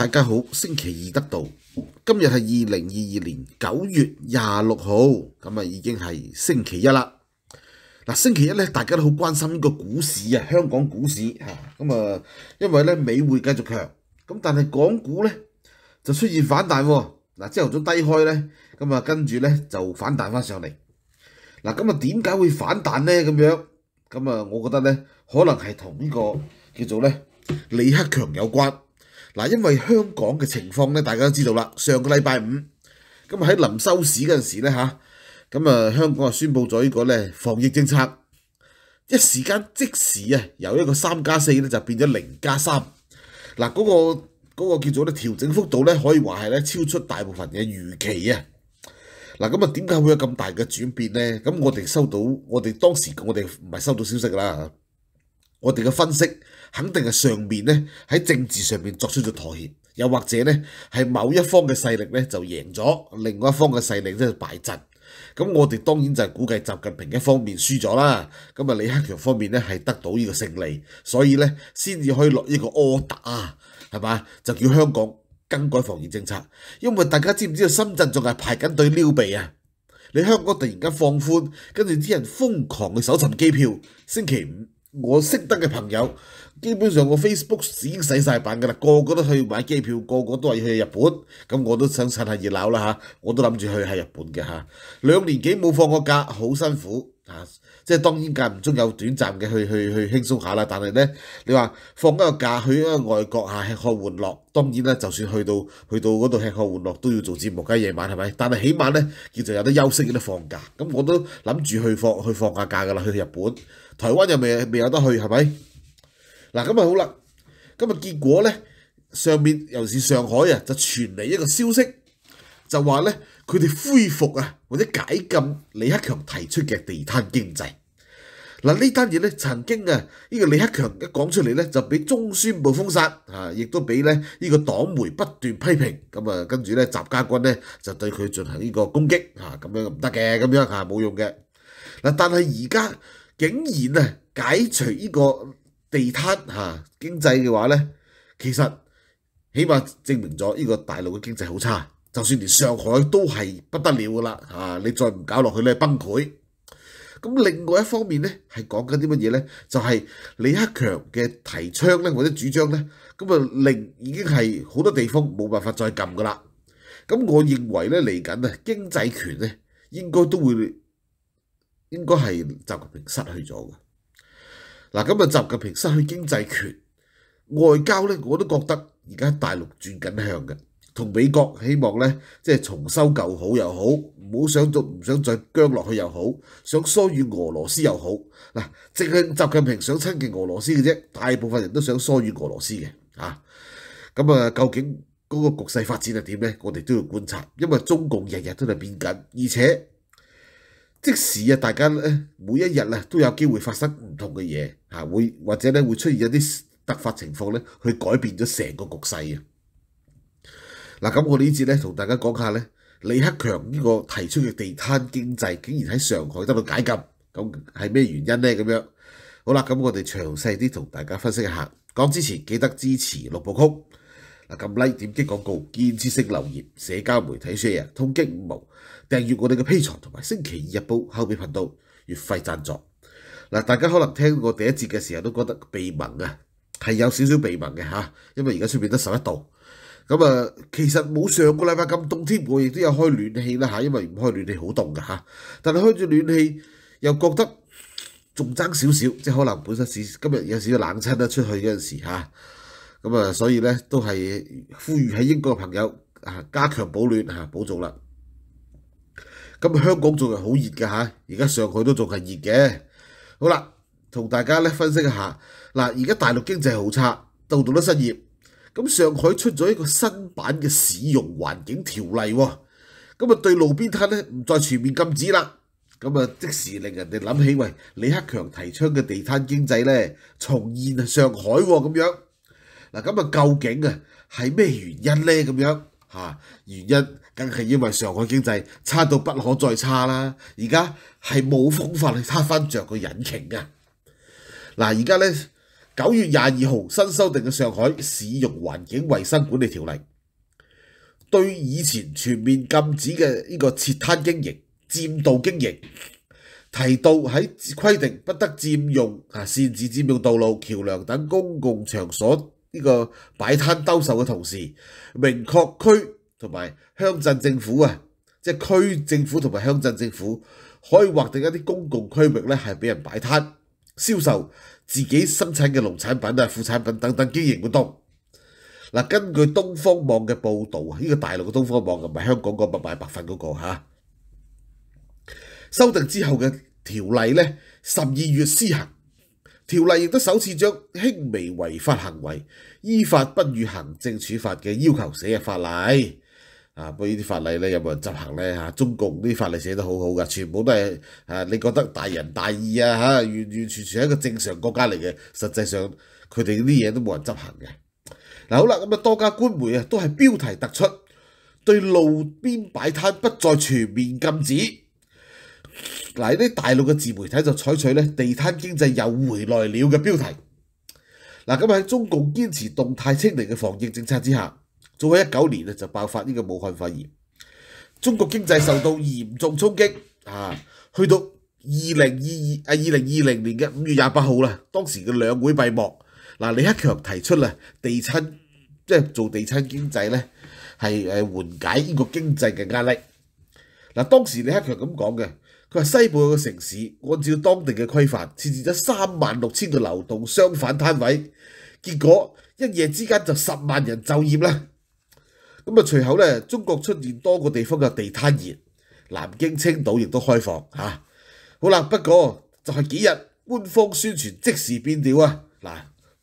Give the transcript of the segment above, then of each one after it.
大家好，星期二得到，今日系二零二二年九月廿六号，咁啊已经系星期一啦。嗱，星期一咧，大家都好关心呢个股市啊，香港股市吓，咁啊，因为咧美汇继续强，咁但系港股咧就出现反弹。嗱，朝头早低开咧，咁啊跟住咧就反弹翻上嚟。嗱，咁啊点解会反弹咧？咁样，咁啊我觉得咧可能系同呢个叫做咧李克强有关。嗱，因為香港嘅情況咧，大家都知道啦。上個禮拜五，咁喺臨收市嗰陣時咧嚇，咁啊香港啊宣佈咗呢個咧防疫政策，一時間即時啊由一個三加四咧就變咗零加三。嗱嗰個嗰個叫做咧調整幅度咧，可以話係咧超出大部分嘅預期啊。嗱咁啊點解會有咁大嘅轉變咧？咁我哋收到我哋當時我哋唔係收到消息啦，我哋嘅分析。肯定係上面咧喺政治上面作出咗妥協，又或者咧係某一方嘅勢力咧就贏咗，另外一方嘅勢力咧敗陣。咁我哋當然就係估計習近平一方面輸咗啦，咁啊李克強方面咧係得到呢個勝利，所以咧先至可以落呢個 order 打，係嘛？就叫香港更改防疫政策。因為大家知唔知道深圳仲係排緊隊撩鼻啊？你香港突然間放寬，跟住啲人瘋狂去搜尋機票，星期五。我识得嘅朋友，基本上我 Facebook 已经洗晒版噶啦，个个都去买机票，个个都话要去日本，咁我都想趁下热闹啦吓，我都谂住去下日本嘅吓，两年几冇放過假，好辛苦。啊，即係當然間唔中有短暫嘅去去去輕鬆下啦，但係咧，你話放一個假去一個外國啊，吃喝玩樂，當然啦，就算去到去到嗰度吃喝玩樂都要做節目，梗係夜晚係咪？但係起碼咧，叫做有得休息，有得放假。咁我都諗住去放去放下假㗎啦，去日本、台灣又未未有得去係咪？嗱，咁咪好啦，咁啊結果咧，上尤又是上海啊，就傳嚟一個消息，就話咧。佢哋恢復啊，或者解禁李克強提出嘅地攤經濟。嗱呢單嘢咧，曾經啊，呢個李克強一講出嚟咧，就俾中宣部封殺，啊，亦都俾咧呢個黨媒不斷批評。咁啊，跟住咧，習家軍咧就對佢進行呢個攻擊，嚇，咁樣唔得嘅，咁樣嚇冇用嘅。嗱，但係而家竟然啊解除呢個地攤嚇經濟嘅話咧，其實起碼證明咗呢個大陸嘅經濟好差。就算連上海都係不得了噶啦，啊！你再唔搞落去咧，崩潰。咁另外一方面咧，係講緊啲乜嘢咧？就係李克強嘅提倡咧，或者主張咧，咁啊令已經係好多地方冇辦法再撳噶啦。咁我認為咧嚟緊啊，經濟權咧應該都會應該係習近平失去咗嘅。嗱，咁啊，習近平失去經濟權，外交咧我都覺得而家大陸轉緊向嘅。同美國希望咧，即係重修舊好又好，唔好想再唔想再僵落去又好，想疏遠俄羅斯又好。嗱，即係習近平想親近俄羅斯嘅啫，大部分人都想疏遠俄羅斯嘅。啊。咁啊，究竟嗰個局勢發展係點咧？我哋都要觀察，因為中共日日都係變緊，而且即使啊，大家咧每一日咧都有機會發生唔同嘅嘢嚇，會或者咧會出現一啲突發情況咧，去改變咗成個局勢嘅。嗱，咁我呢節咧同大家講下咧，李克強呢個提出嘅地攤經濟，竟然喺上海得到解禁，咁係咩原因咧？咁樣，好啦，咁我哋詳細啲同大家分析一下。講之前記得支持六部曲，嗱，撳 Like、點擊廣告、建设性留言、社交媒體 share、通击五毛、訂閱我哋嘅 P 財同埋星期二日報後尾頻道月費贊助。嗱，大家可能聽我第一節嘅時候都覺得鼻聞啊，係有少少鼻聞嘅吓，因為而家出面得十一度。咁啊，其實冇上個禮拜咁凍添，我亦都有開暖氣啦嚇，因為唔開暖氣好凍噶嚇。但係開住暖氣又覺得仲爭少少，即可能本身是今日有少少冷親啦，出去嗰陣時嚇。咁啊，所以咧都係呼籲喺英國嘅朋友啊加強保暖啊保重啦。咁香港仲係好熱嘅嚇，而家上海都仲係熱嘅。好啦，同大家咧分析一下嗱，而家大陸經濟好差，度度都失業。咁上海出咗一個新版嘅市容環境條例喎，咁啊對路邊攤咧唔再全面禁止啦，咁啊即時令人哋諗起喂李克強提倡嘅地攤經濟咧重現上海咁樣，嗱咁啊究竟啊係咩原因咧咁樣嚇？原因梗係因為上海經濟差到不可再差啦，而家係冇方法去擦翻著個引擎嘅，嗱而家咧。九月廿二號新修訂嘅《上海市容環境衞生管理條例》，對以前全面禁止嘅呢個設攤經營、佔道經營，提到喺規定不得佔用啊、擅自佔用道路、橋梁等公共場所呢個擺攤兜售嘅同時，明確區同埋鄉鎮政府啊，即區政府同埋鄉鎮政府可以劃定一啲公共區域咧，係俾人擺攤。銷售自己生產嘅農產品啊、副產品等等經營活動。嗱，根據東方網嘅報導啊，呢個大陸嘅東方網，唔係香港個賣白粉嗰個嚇。修訂之後嘅條例咧，十二月施行。條例亦都首次將輕微違法行為依法不予行政處罰嘅要求寫入法例。啊！不過呢啲法例咧有冇人執行咧？嚇，中共啲法例寫得好好噶，全部都係啊！你覺得大仁大義啊嚇，完完全全係一個正常國家嚟嘅。實際上佢哋啲嘢都冇人執行嘅。嗱好啦，咁啊多家官媒啊都係標題突出，對路邊擺攤不再全面禁止。嗱呢啲大陸嘅自媒體就採取咧地攤經濟又回來了嘅標題。嗱咁喺中共堅持動態清零嘅防疫政策之下。早喺一九年咧，就爆發呢個武漢肺炎，中國經濟受到嚴重衝擊啊！去到二零二二啊二零二零年嘅五月廿八號啦，當時嘅兩會閉幕，嗱李克強提出啦地產，即係做地產經濟咧，係誒緩解呢個經濟嘅壓力。嗱，當時李克強咁講嘅，佢話西部嘅城市按照當地嘅規範設置咗三萬六千個流動商販攤位，結果一夜之間就十萬人就業啦。咁啊！随后咧，中国出现多个地方嘅地摊热，南京、青岛亦都开放吓。好啦，不过就系几日，官方宣传即时变调啊！嗱，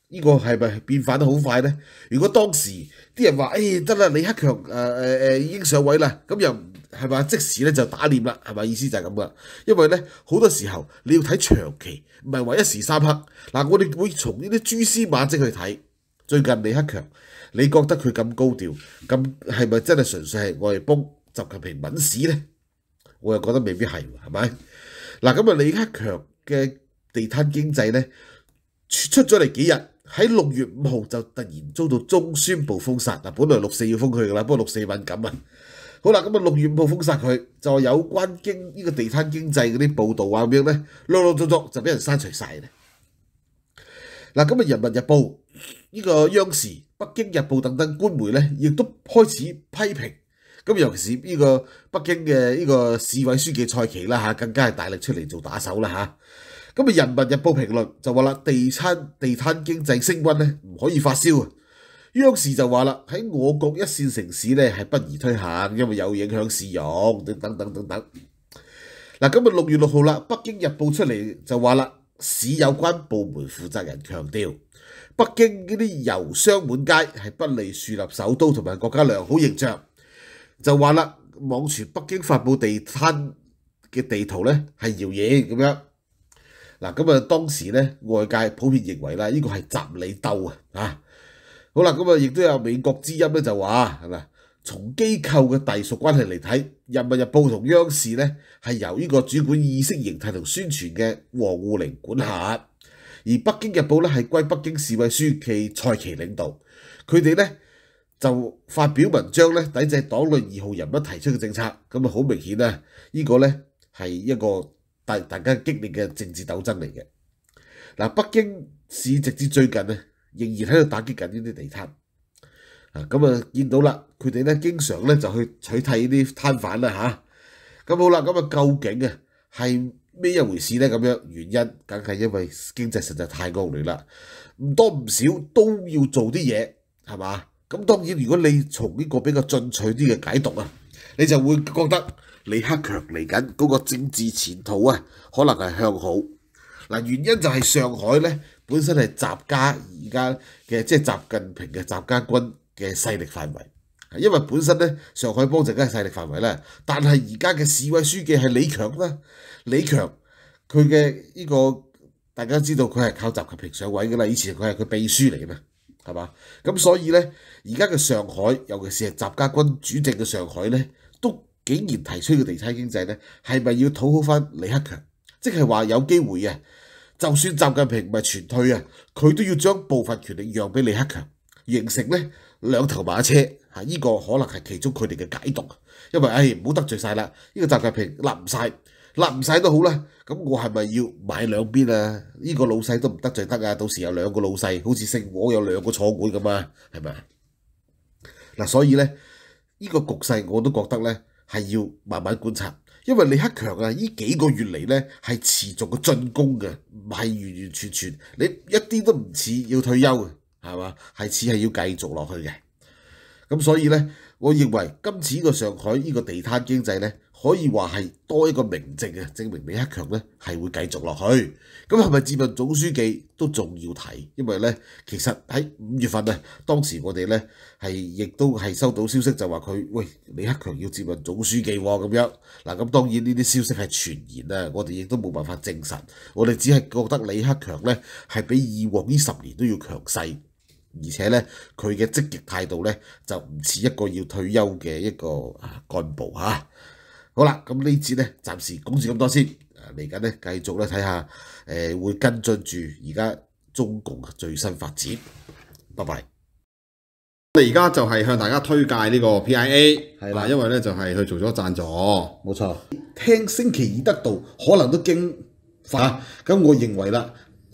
呢个系咪变化得好快咧？如果当时啲人话：，诶，得啦，李克强诶诶诶已经上位啦，咁又系咪即时咧就打脸啦？系咪意思就系咁噶？因为咧，好多时候你要睇长期，唔系话一时三刻。嗱，我哋会从呢啲蛛丝马迹去睇最近李克强。你覺得佢咁高調咁係咪真係純粹係我哋幫習近平揾屎咧？我又覺得未必係，係咪？嗱，咁啊，李克強嘅地攤經濟咧出出咗嚟幾日，喺六月五號就突然遭到中宣部封殺。嗱，本來六四要封佢噶啦，不過六四敏感啊。好啦，咁啊六月五號封殺佢，就有關經呢個地攤經濟嗰啲報導啊，咁樣咧，陸陸續續就俾人刪除曬啦。嗱，咁啊，《人民日報呢個央視。北京日報等等官媒咧，亦都開始批評。咁尤其是呢個北京嘅呢個市委書記蔡奇啦嚇，更加係大力出嚟做打手啦嚇。咁啊，《人民日報》評論就話啦，地攤地攤經濟升温咧，唔可以發燒。央視就話啦，喺我國一線城市咧，係不宜推行，因為有影響市容等等等等。嗱，今日六月六號啦，《北京日報》出嚟就話啦，市有關部門負責人強調。北京嗰啲油商滿街係不利樹立首都同埋國家良好形象，就話啦，網傳北京發布地攤嘅地圖咧係謠言咁樣。嗱，咁啊當時咧外界普遍認為啦，呢個係集理鬥啊！啊，好啦，咁啊亦都有美國之音咧就話係咪？從機構嘅隸屬關係嚟睇，《人民日報》同央視咧係由呢個主管意識形態同宣傳嘅王沪寧管轄。而北京日報咧係歸北京市委書記蔡奇領導，佢哋咧就發表文章咧抵制黨內二號人物提出嘅政策，咁啊好明顯啊，依個咧係一個大大家激烈嘅政治鬥爭嚟嘅。嗱，北京市直至最近呢，仍然喺度打擊緊呢啲地攤啊，咁啊見到啦，佢哋咧經常咧就去取替呢啲攤販啦嚇，咁好啦，咁啊究竟啊係？咩一回事呢？咁樣原因梗係因為經濟實在太惡劣啦，唔多唔少都要做啲嘢係嘛？咁當然，如果你從呢個比較進取啲嘅解讀啊，你就會覺得李克強嚟緊嗰個政治前途啊，可能係向好嗱。原因就係上海呢本身係習家而家嘅即係習近平嘅習家軍嘅勢力範圍。因為本身咧上海幫梗係勢力範圍啦，但係而家嘅市委書記係李強啦，李強佢嘅呢個大家知道佢係靠習近平上位噶啦，以前佢係佢秘書嚟嘅，係嘛？咁所以咧，而家嘅上海，尤其是係習家軍主政嘅上海咧，都竟然提出嘅地產經濟咧，係咪要討好翻李克強？即係話有機會啊！就算習近平唔係全退啊，佢都要將部分權力讓俾李克強，形成咧。兩頭馬車，嚇依個可能係其中佢哋嘅解讀，因為唉唔好得罪曬啦，呢個習近平立唔曬，立唔曬都好啦。咁我係咪要買兩邊啊？依個老細都唔得罪得啊，到時有兩個老細，好似姓王有兩個坐管咁啊，係咪啊？嗱，所以咧，依個局勢我都覺得咧係要慢慢觀察，因為李克強啊，依幾個月嚟咧係持續嘅進攻嘅，唔係完完全全，你一啲都唔似要退休。系嘛，系似系要继续落去嘅，咁所以咧，我认为今次个上海呢个地摊经济咧，可以话系多一个明证啊，证明李克强咧系会继续落去。咁系咪？接任总书记都仲要提，因为咧，其实喺五月份啊，当时我哋咧系亦都系收到消息，就话佢喂李克强要治總总书记咁样。嗱，咁当然呢啲消息系传言啊，我哋亦都冇办法证实，我哋只系觉得李克强咧系比以往呢十年都要强势。而且咧，佢嘅積極態度咧就唔似一個要退休嘅一個啊幹部嚇。好啦，咁呢節咧暫時講住咁多先。啊，嚟緊咧繼續咧睇下誒會跟進住而家中共最新發展。拜拜。我哋而家就係向大家推介呢個 P I A 係啦，因為咧就係佢做咗贊助，冇錯。聽星期二得到可能都驚發咁，我認為啦。